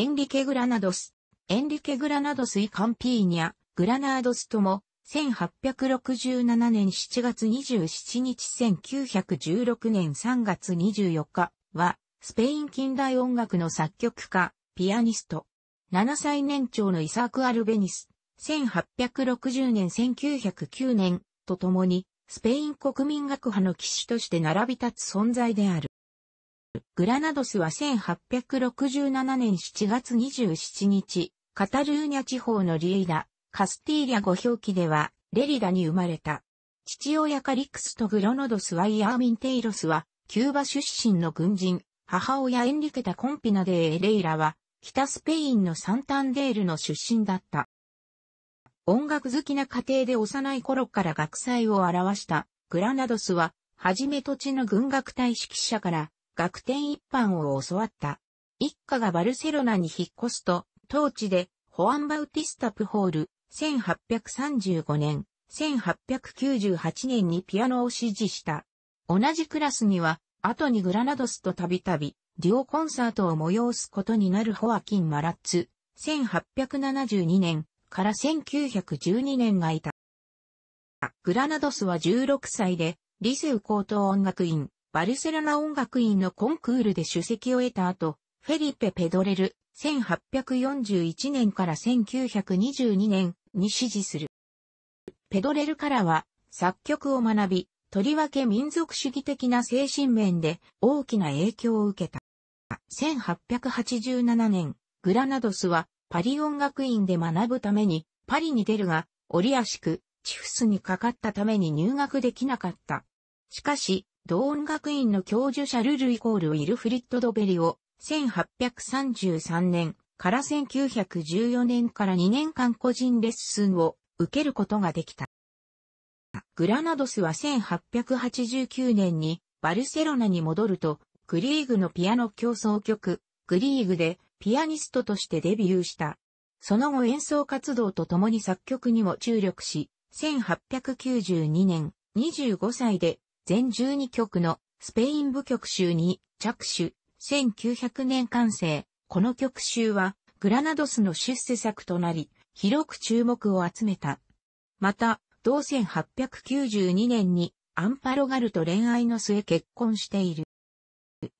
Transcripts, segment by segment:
エンリケ・グラナドス。エンリケ・グラナドス・イ・カンピーニャ、グラナードスとも、1867年7月27日1916年3月24日は、スペイン近代音楽の作曲家、ピアニスト。7歳年長のイサーク・アルベニス、1860年1909年とともに、スペイン国民学派の騎士として並び立つ存在である。グラナドスは1867年7月27日、カタルーニャ地方のリエイダ、カスティーリャ語表記では、レリダに生まれた。父親カリクスとグロノドス・ワイアーミン・テイロスは、キューバ出身の軍人、母親エンリケタ・コンピナデエレイラは、北スペインのサンタンデールの出身だった。音楽好きな家庭で幼い頃から学祭を表した、グラナドスは、はじめ土地の軍学隊指揮者から、楽天一般を教わった。一家がバルセロナに引っ越すと、当地で、ホアン・バウティスタ・プホール、1835年、1898年にピアノを支持した。同じクラスには、後にグラナドスとたびたび、デュオコンサートを催すことになるホアキン・マラッツ、1872年から1912年がいた。グラナドスは16歳で、リセウ高等音楽院、バルセロナ音楽院のコンクールで主席を得た後、フェリペ・ペドレル、1841年から1922年に支持する。ペドレルからは作曲を学び、とりわけ民族主義的な精神面で大きな影響を受けた。1887年、グラナドスはパリ音楽院で学ぶためにパリに出るが、折り足く、チフスにかかったために入学できなかった。しかし、同音学院の教授者ルルイコールウィルフリッド・ドベリを、1833年から1914年から2年間個人レッスンを受けることができた。グラナドスは1889年にバルセロナに戻ると、グリーグのピアノ競争曲、グリーグでピアニストとしてデビューした。その後演奏活動と共に作曲にも注力し、1892年25歳で全12曲のスペイン部曲集に着手、1900年完成。この曲集はグラナドスの出世作となり、広く注目を集めた。また、同1892年にアンパロガルと恋愛の末結婚している。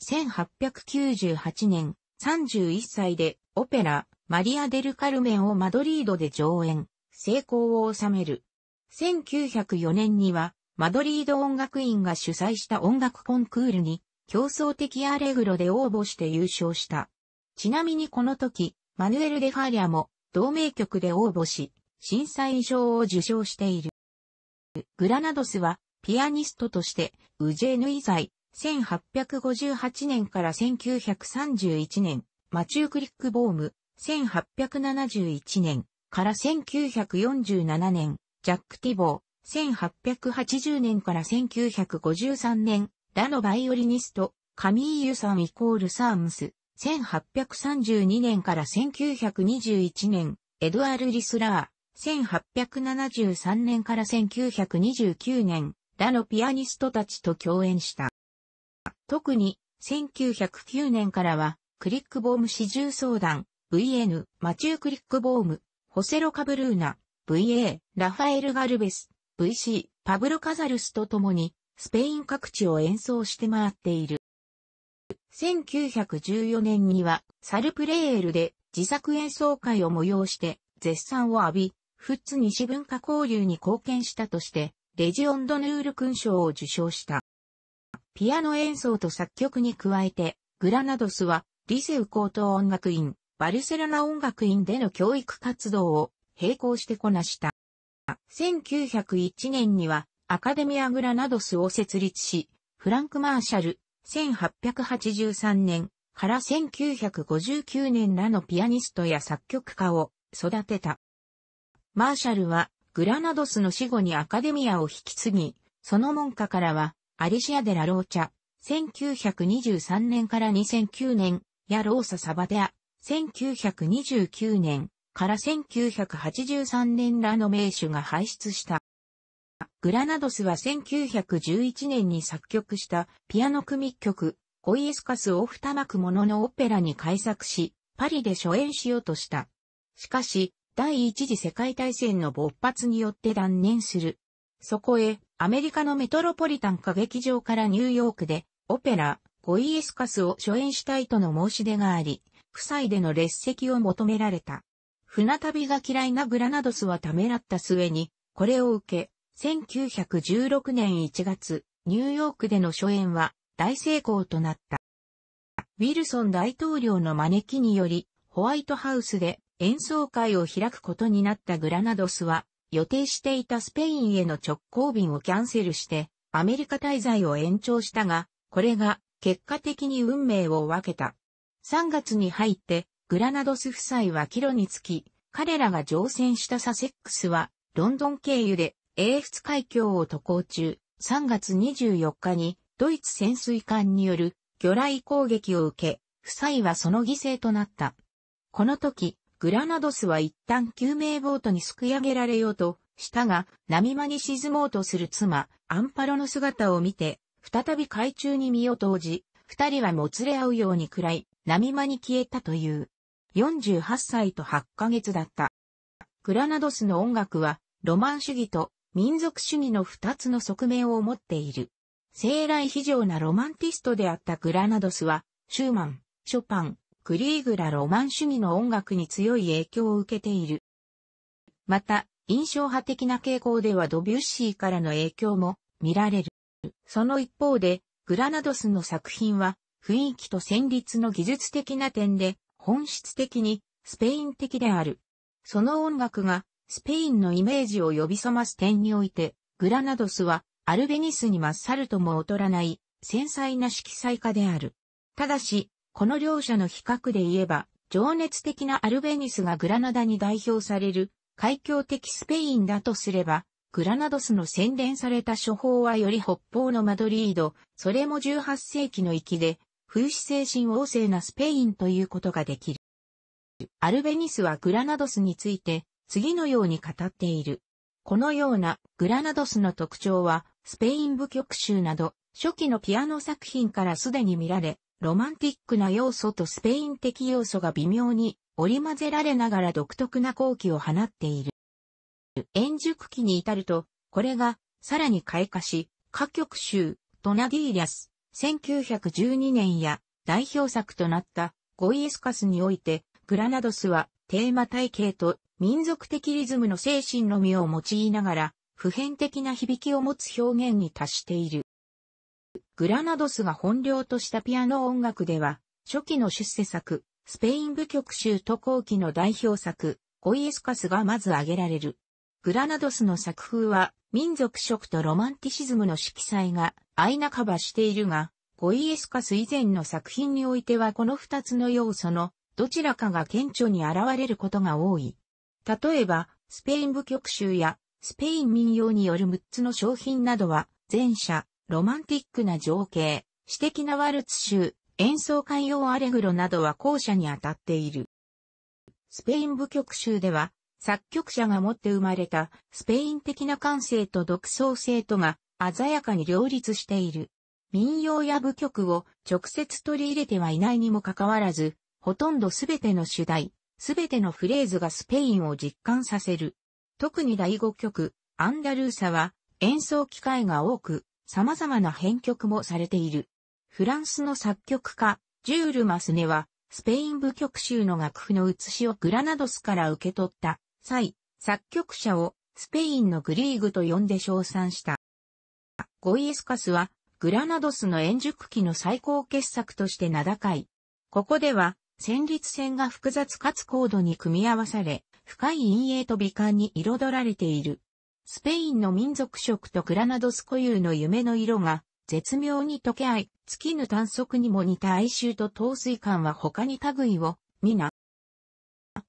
1898年、31歳でオペラ、マリア・デル・カルメンをマドリードで上演、成功を収める。1904年にはマドリード音楽院が主催した音楽コンクールに、競争的アレグロで応募して優勝した。ちなみにこの時、マヌエル・デ・ファーリャも同名曲で応募し、審査員賞を受賞している。グラナドスはピアニストとしてウジェヌ以在1858年から1931年、マチュー・クリック・ボーム1871年から1947年、ジャック・ティボー1880年から1953年、ラのバイオリニスト、カミーユさんイコールサームス、1832年から1921年、エドアル・リスラー、1873年から1929年、ラのピアニストたちと共演した。特に、1909年からは、クリックボーム四重相談、VN、マチュー・クリックボーム、ホセロ・カブルーナ、VA、ラファエル・ガルベス、VC、パブロ・カザルスと共に、スペイン各地を演奏して回っている。1914年には、サルプレールで自作演奏会を催して、絶賛を浴び、フッツ西文化交流に貢献したとして、レジオンドヌール勲章を受賞した。ピアノ演奏と作曲に加えて、グラナドスは、リセウ高等音楽院、バルセロナ音楽院での教育活動を並行してこなした。1901年にはアカデミア・グラナドスを設立し、フランク・マーシャル、1883年から1959年らのピアニストや作曲家を育てた。マーシャルはグラナドスの死後にアカデミアを引き継ぎ、その門下からはアリシア・デラ・ローチャ、1923年から2009年、ヤローサ・サバデア、1929年、から1983年らの名手が輩出した。グラナドスは1911年に作曲したピアノ組曲、コイエスカスを二幕もののオペラに改作し、パリで初演しようとした。しかし、第一次世界大戦の勃発によって断念する。そこへ、アメリカのメトロポリタン歌劇場からニューヨークで、オペラ、コイエスカスを初演したいとの申し出があり、夫妻での列席を求められた。船旅が嫌いなグラナドスはためらった末に、これを受け、1916年1月、ニューヨークでの初演は大成功となった。ウィルソン大統領の招きにより、ホワイトハウスで演奏会を開くことになったグラナドスは、予定していたスペインへの直行便をキャンセルして、アメリカ滞在を延長したが、これが結果的に運命を分けた。3月に入って、グラナドス夫妻はキロにつき、彼らが乗船したサセックスは、ロンドン経由で、英仏海峡を渡航中、3月24日に、ドイツ潜水艦による魚雷攻撃を受け、夫妻はその犠牲となった。この時、グラナドスは一旦救命ボートにすくい上げられようとしたが、波間に沈もうとする妻、アンパロの姿を見て、再び海中に身を投じ、二人はもつれ合うようにくらい、波間に消えたという。48歳と8ヶ月だった。グラナドスの音楽は、ロマン主義と民族主義の二つの側面を持っている。生来非常なロマンティストであったグラナドスは、シューマン、ショパン、クリーグラロマン主義の音楽に強い影響を受けている。また、印象派的な傾向ではドビュッシーからの影響も見られる。その一方で、グラナドスの作品は、雰囲気と旋律の技術的な点で、本質的にスペイン的である。その音楽がスペインのイメージを呼び覚ます点において、グラナドスはアルベニスに勝るとも劣らない繊細な色彩家である。ただし、この両者の比較で言えば、情熱的なアルベニスがグラナダに代表される、海峡的スペインだとすれば、グラナドスの洗練された処方はより北方のマドリード、それも18世紀の域で、古市精神旺盛なスペインということができる。アルベニスはグラナドスについて、次のように語っている。このようなグラナドスの特徴は、スペイン舞曲集など、初期のピアノ作品からすでに見られ、ロマンティックな要素とスペイン的要素が微妙に織り混ぜられながら独特な後期を放っている。円熟期に至ると、これがさらに開花し、歌曲集、トナディーリャス、1912年や代表作となったゴイエスカスにおいて、グラナドスはテーマ体系と民族的リズムの精神のみを用いながら、普遍的な響きを持つ表現に達している。グラナドスが本領としたピアノ音楽では、初期の出世作、スペイン部曲集と後期の代表作、ゴイエスカスがまず挙げられる。グラナドスの作風は民族色とロマンティシズムの色彩が相半ばしているが、ゴイエスカス以前の作品においてはこの二つの要素のどちらかが顕著に現れることが多い。例えば、スペイン舞曲集やスペイン民謡による6つの商品などは、前者、ロマンティックな情景、詩的なワルツ集、演奏会用アレグロなどは後者に当たっている。スペイン舞曲集では、作曲者が持って生まれたスペイン的な感性と独創性とが鮮やかに両立している。民謡や舞曲を直接取り入れてはいないにもかかわらず、ほとんどすべての主題、すべてのフレーズがスペインを実感させる。特に第5曲、アンダルーサは演奏機会が多く、様々な編曲もされている。フランスの作曲家、ジュール・マスネは、スペイン舞曲集の楽譜の写しをグラナドスから受け取った。際、作曲者をスペインのグリーグと呼んで称賛した。ゴイエスカスは、グラナドスの円熟期の最高傑作として名高い。ここでは、旋律線が複雑かつ高度に組み合わされ、深い陰影と美観に彩られている。スペインの民族色とグラナドス固有の夢の色が、絶妙に溶け合い、月のぬ短足にも似た哀愁と陶酔感は他に類を、皆。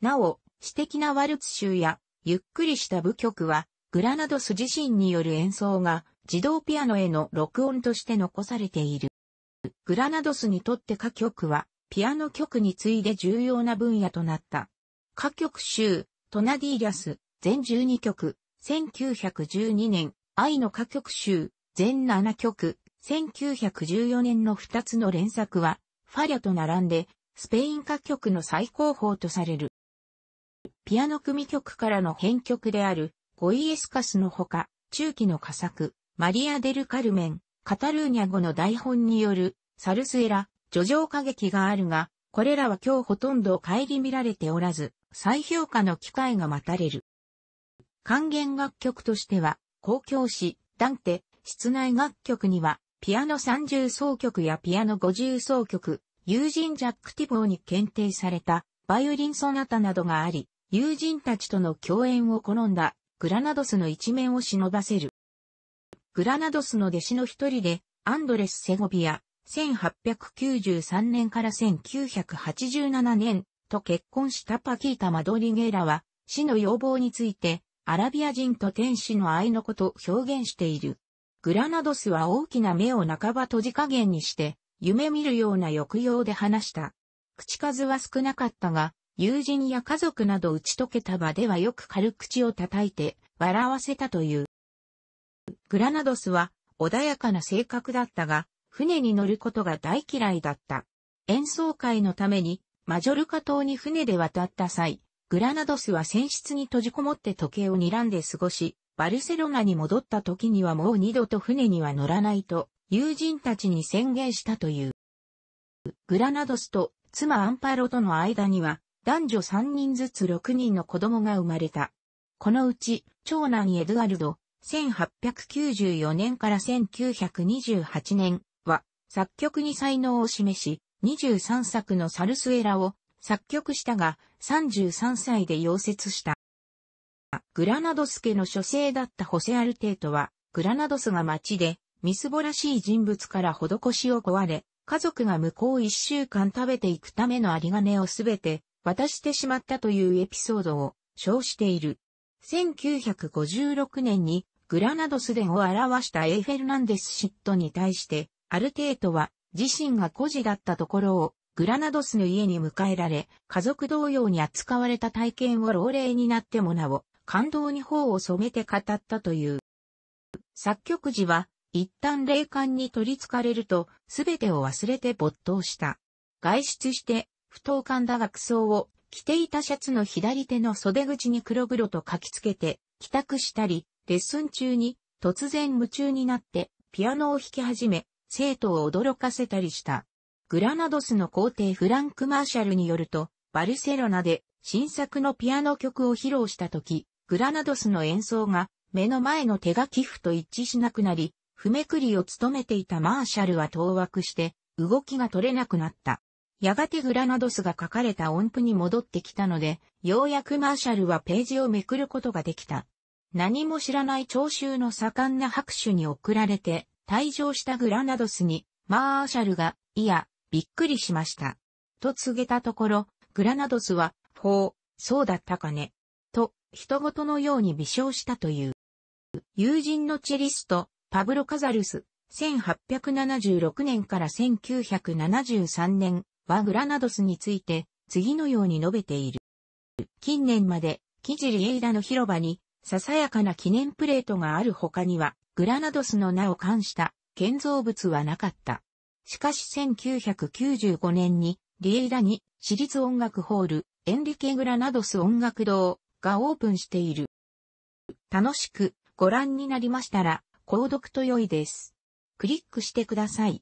なお、詩的なワルツ集や、ゆっくりした舞曲は、グラナドス自身による演奏が、自動ピアノへの録音として残されている。グラナドスにとって歌曲は、ピアノ曲に次いで重要な分野となった。歌曲集、トナディーリャス、全12曲、1912年、愛の歌曲集、全7曲、1914年の2つの連作は、ファリャと並んで、スペイン歌曲の最高峰とされる。ピアノ組曲からの編曲である、ゴイエスカスのほか、中期の佳作、マリア・デル・カルメン、カタルーニャ語の台本による、サルスエラ、叙情歌劇があるが、これらは今日ほとんど顧みられておらず、再評価の機会が待たれる。還元楽曲としては、公共詩、ダンテ、室内楽曲には、ピアノ30奏曲やピアノ50奏曲、友人ジャック・ティボーに検定された、バイオリンソナタなどがあり、友人たちとの共演を好んだグラナドスの一面を忍ばせる。グラナドスの弟子の一人で、アンドレス・セゴビア、1893年から1987年と結婚したパキータ・マドリゲーラは、死の要望について、アラビア人と天使の愛のことを表現している。グラナドスは大きな目を半ば閉じ加減にして、夢見るような抑揚で話した。口数は少なかったが、友人や家族など打ち解けた場ではよく軽口を叩いて笑わせたという。グラナドスは穏やかな性格だったが、船に乗ることが大嫌いだった。演奏会のためにマジョルカ島に船で渡った際、グラナドスは船室に閉じこもって時計を睨んで過ごし、バルセロナに戻った時にはもう二度と船には乗らないと、友人たちに宣言したという。グラナドスと妻アンパロとの間には、男女3人ずつ6人の子供が生まれた。このうち、長男エドワルド、1894年から1928年は、作曲に才能を示し、23作のサルスエラを作曲したが、33歳で溶接した。グラナドス家の書生だったホセアルテートは、グラナドスが町で、みすぼらしい人物から施しを壊れ、家族が向こう一週間食べていくためのガネをすべて、渡してしまったというエピソードを称している。1956年にグラナドスデンを表したエイフェルナンデス嫉妬に対して、アルテートは自身が孤児だったところをグラナドスの家に迎えられ、家族同様に扱われた体験を老齢になってもなお、感動に頬を染めて語ったという。作曲時は、一旦霊感に取り憑かれると、すべてを忘れて没頭した。外出して、不当感だ学装を着ていたシャツの左手の袖口に黒々と書きつけて帰宅したり、レッスン中に突然夢中になってピアノを弾き始め、生徒を驚かせたりした。グラナドスの皇帝フランク・マーシャルによると、バルセロナで新作のピアノ曲を披露した時、グラナドスの演奏が目の前の手書き譜と一致しなくなり、譜めくりを務めていたマーシャルは当惑して動きが取れなくなった。やがてグラナドスが書かれた音符に戻ってきたので、ようやくマーシャルはページをめくることができた。何も知らない聴衆の盛んな拍手に送られて、退場したグラナドスに、マーシャルが、いや、びっくりしました。と告げたところ、グラナドスは、ほう、そうだったかね。と、人事のように微笑したという。友人のチェリスト、パブロ・カザルス、1876年から1973年、はグラナドスについて次のように述べている。近年まで、キジリエイラの広場に、ささやかな記念プレートがある他には、グラナドスの名を冠した建造物はなかった。しかし1995年に、リエイラに、私立音楽ホール、エンリケ・グラナドス音楽堂がオープンしている。楽しくご覧になりましたら、購読と良いです。クリックしてください。